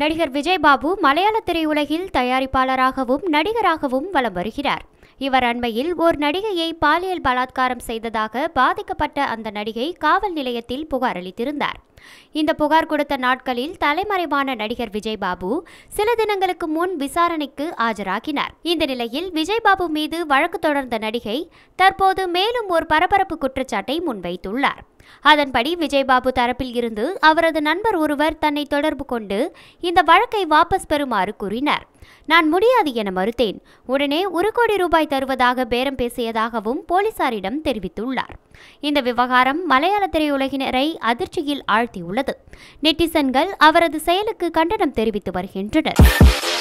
நடிகர் விஜய்பாபு மலையாள திரையுலகில் தயாரிப்பாளராகவும் நடிகராகவும் வலம் வருகிறார் இவர் அண்மையில் ஓர் நடிகையை பாலியல் பலாத்காரம் செய்ததாக பாதிக்கப்பட்ட அந்த நடிகை காவல் நிலையத்தில் புகார் அளித்திருந்தார் இந்த புகார் கொடுத்த நாட்களில் தலைமறைவான நடிகர் விஜய்பாபு சில தினங்களுக்கு முன் விசாரணைக்கு ஆஜராகினார் இந்த நிலையில் விஜய்பாபு மீது வழக்கு தொடர்ந்த நடிகை தற்போது மேலும் ஒரு பரபரப்பு குற்றச்சாட்டை முன்வைத்துள்ளார் அதன்படி விஜய்பாபு தரப்பில் இருந்து அவரது நண்பர் ஒருவர் தன்னை தொடர்பு கொண்டு இந்த வழக்கை வாபஸ் பெறுமாறு கூறினார் நான் முடியாது என மறுத்தேன் உடனே ஒரு கோடி ரூபாய் தருவதாக பேரம் பேசியதாகவும் போலீசாரிடம் தெரிவித்துள்ளார் இந்த விவகாரம் மலையாள திரையுலகினரை அதிர்ச்சியில் ஆழ்த்தியுள்ளது நெட்டிசன்கள் அவரது செயலுக்கு கண்டனம் தெரிவித்து வருகின்றனர்